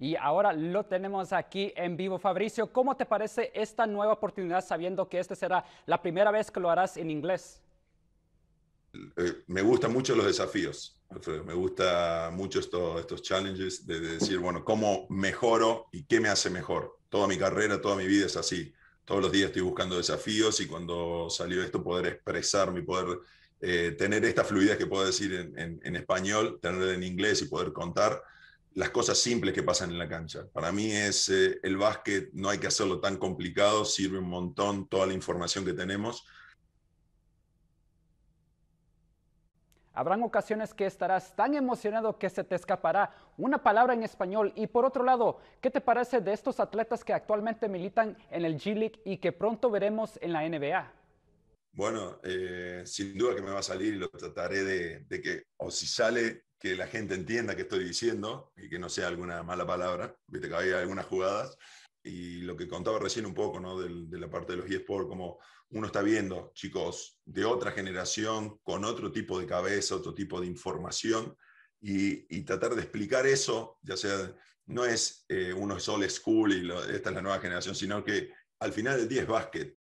Y ahora lo tenemos aquí en vivo. Fabricio, ¿cómo te parece esta nueva oportunidad sabiendo que esta será la primera vez que lo harás en inglés? Eh, me gustan mucho los desafíos. Me gusta mucho estos challenges de, decir, bueno, ¿cómo mejoro y qué me hace mejor? Toda mi carrera, toda mi vida es así. Todos los días estoy buscando desafíos y cuando salió esto poder expresarme y poder eh, tener esta fluidez que puedo decir en, en español, tenerla en inglés y poder contar, las cosas simples que pasan en la cancha. Para mí es eh, el básquet, no hay que hacerlo tan complicado, sirve un montón toda la información que tenemos. Habrán ocasiones que estarás tan emocionado que se te escapará una palabra en español. Y por otro lado, ¿qué te parece de estos atletas que actualmente militan en el G-League y que pronto veremos en la NBA? Bueno, eh, sin duda que me va a salir y lo trataré de que, o si sale, que la gente entienda que estoy diciendo y que no sea alguna mala palabra. Viste que había algunas jugadas. Y lo que contaba recién un poco, ¿no? De, la parte de los eSports, como uno está viendo chicos de otra generación, con otro tipo de cabeza, otro tipo de información, y, y tratar de explicar eso, ya sea, no es eh, uno es old school y esta es la nueva generación, sino que al final del día es básquet.